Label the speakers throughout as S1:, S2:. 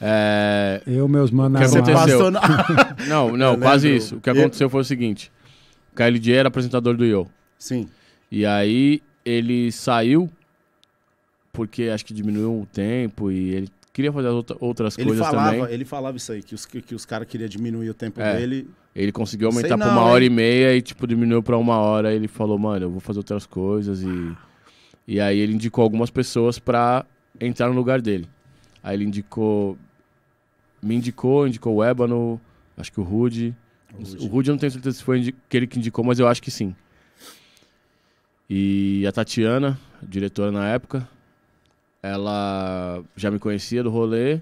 S1: É... Eu, meus manos. que aconteceu? não, não, eu quase lembro. isso. O que aconteceu foi o seguinte: o KLJ era apresentador do Yo. Sim. E aí ele saiu, porque acho que diminuiu o tempo e ele queria fazer outras ele coisas falava, também.
S2: Ele falava isso aí, que os, que os caras queriam diminuir o tempo é, dele. Ele conseguiu aumentar para uma hora e
S1: meia e, tipo, diminuiu para uma hora. Ele falou, mano, eu vou fazer outras coisas. E, e aí ele indicou algumas pessoas para entrar no lugar dele. Aí ele indicou me indicou, indicou o Ébano, acho que o Rude. O Rude eu não tenho certeza se foi aquele que indicou, mas eu acho que sim. E a Tatiana, diretora na época, ela já me conhecia do rolê,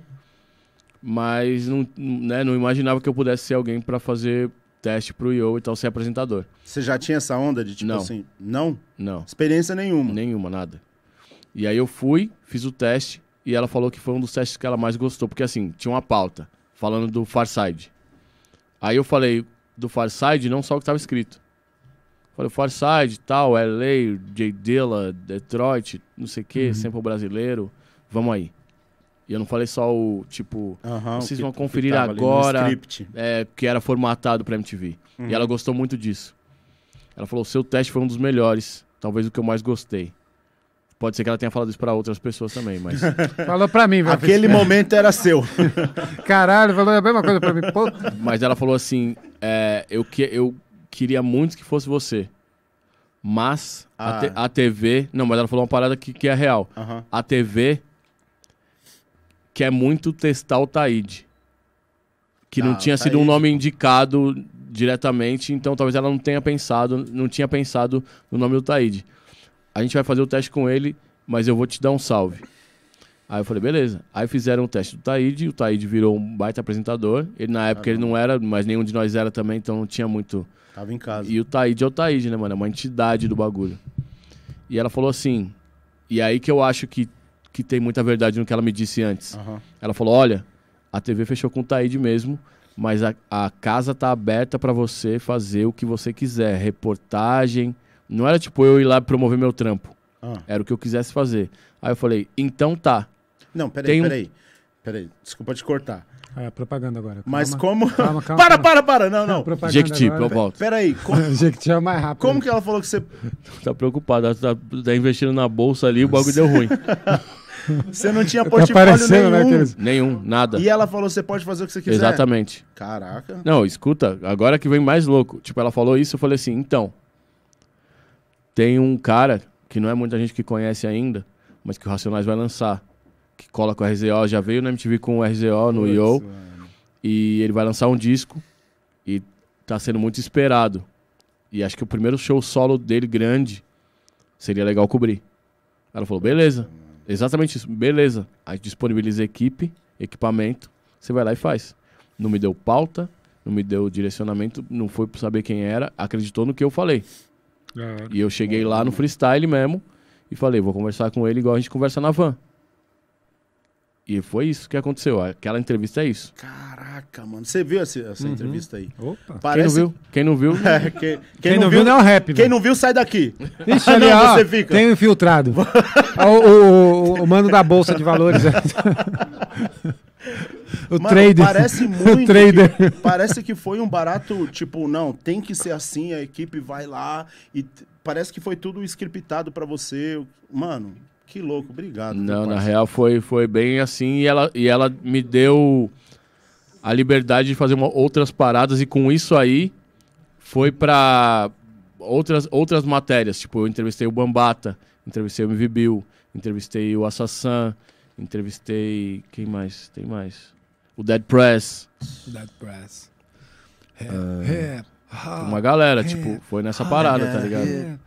S1: mas não, né, não imaginava que eu pudesse ser alguém para fazer teste pro Yo e tal, ser apresentador. Você já tinha essa onda de tipo não. assim? Não? Não. Experiência nenhuma? Nenhuma, nada. E aí eu fui, fiz o teste, e ela falou que foi um dos testes que ela mais gostou, porque assim, tinha uma pauta falando do Farside. Aí eu falei do Farside, não só o que estava escrito. Falei, Farside, tal, LA, J. Dilla, Detroit, não sei o quê, uhum. sempre o brasileiro, vamos aí. E eu não falei só o tipo, uhum, vocês vão conferir agora, é, que era formatado para MTV. Uhum. E ela gostou muito disso. Ela falou: seu teste foi um dos melhores, talvez o que eu mais gostei. Pode ser que ela tenha falado isso para outras pessoas também, mas.
S2: falou para mim, velho. Aquele momento era seu.
S1: Caralho, falou a mesma coisa para mim. Pô. Mas ela falou assim: é, eu, que, eu queria muito que fosse você. Mas ah. a, te, a, TV. Não, mas ela falou uma parada que, que é real. Uhum. A TV quer muito testar o Taíde.
S2: Que ah, não tinha sido um
S1: nome indicado diretamente, então talvez ela não tenha pensado, não tinha pensado no nome do Taíde a gente vai fazer o teste com ele, mas eu vou te dar um salve. Aí eu falei, beleza. Aí fizeram o teste do Taíde, o Taíde virou um baita apresentador. Ele na época ah, ele não era, mas nenhum de nós era também, então não tinha muito. Tava em casa. E o Taíde é o Taíde, né, mano? É uma entidade do bagulho. E ela falou assim, e é aí que eu acho que, que tem muita verdade no que ela me disse antes. Uhum. Ela falou, olha, a TV fechou com o Taíde mesmo, mas a, a casa tá aberta para você fazer o que você quiser, reportagem, não era tipo eu ir lá promover meu trampo. Ah. Era o que eu quisesse fazer. Aí eu falei, então tá. Não, peraí, Tem um- peraí. Peraí, desculpa te cortar.
S2: Ah, é propaganda agora. Mas como. Calma, calma. para, para, para! Não, não. Propaganda Jequiti, agora. eu volto. Peraí, co- como, é mais rápido. Como que ela falou que você,
S1: Tá preocupado, ela tá, tá investindo na bolsa ali, o bagulho deu ruim.
S2: você não tinha Tá portfólio aparecendo, né? nenhum? Nenhum, nada. E ela falou: você pode fazer o que você quiser. Exatamente. Caraca. Não,
S1: escuta, agora que vem mais louco. Tipo, ela falou isso, eu falei assim, então, tem um cara que não é muita gente que conhece ainda, mas que o Racionais vai lançar. Que cola com o RZO, já veio na MTV com o RZO, no Yo. E ele vai lançar um disco e tá sendo muito esperado. E acho que o primeiro show solo dele grande seria legal cobrir. Ela falou, beleza. Exatamente isso, beleza. Aí disponibiliza equipe, equipamento, você vai lá e faz. Não me deu pauta, não me deu direcionamento, não foi para saber quem era, acreditou no que eu falei. Ah, e eu cheguei bom. lá no freestyle mesmo e falei, vou conversar com ele igual a gente conversa na van. E foi isso que aconteceu. Aquela entrevista é isso.
S2: Caraca, mano. Você viu essa, essa uhum. entrevista aí? Opa. Parece...
S1: Quem não viu? Quem não viu? é, quem, quem, quem, não, viu, viu não é o rap. Quem mano. Né? não
S2: viu, sai daqui. Ixi, ali, não, ó, você fica. Tem um
S1: infiltrado.
S2: o, o, o, o mano da Bolsa de Valores o Mano, trader. Parece muito. trader. Que, parece que foi um barato, tipo, não, tem que ser assim, a equipe vai lá e parece que foi tudo scriptado para você. Mano, que louco, obrigado. Não, na
S1: real foi, foi bem assim e ela, e ela me deu a liberdade de fazer uma, outras paradas e com isso aí foi para outras, outras matérias. Tipo, eu entrevistei o Bambata, entrevistei o MV Bill, entrevistei o Assassin, entrevistei. Quem mais? Tem mais. O Dead Press. Dead Press. É, uma galera, tipo, foi nessa parada, tá ligado?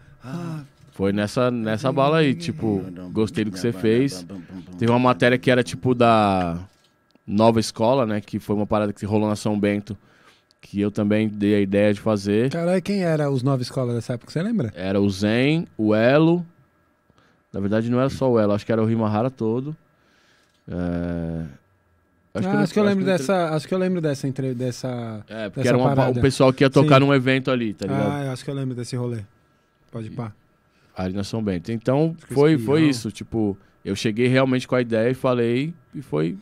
S1: Foi nessa, nessa bala aí, tipo, gostei do que você fez. Teve uma matéria que era tipo da Nova Escola, né? Que foi uma parada que rolou na São Bento. Que eu também dei a ideia de fazer. Caralho, quem era os Nova Escola dessa época, você lembra? Era o Zen, o Elo. Na verdade não era só o Elo, acho que era o Rimahara todo. É... Acho, ah, que, acho que eu lembro acho dessa.
S2: Acho que eu lembro dessa entre, dessa. É, porque dessa era uma, o pessoal que ia tocar Sim. num evento ali, tá ah, ligado? Ah, acho que eu lembro desse rolê. Pode ir pá.
S1: Ali na São Bento. Então, foi, foi isso. Tipo, eu cheguei realmente com a ideia e falei, e foi.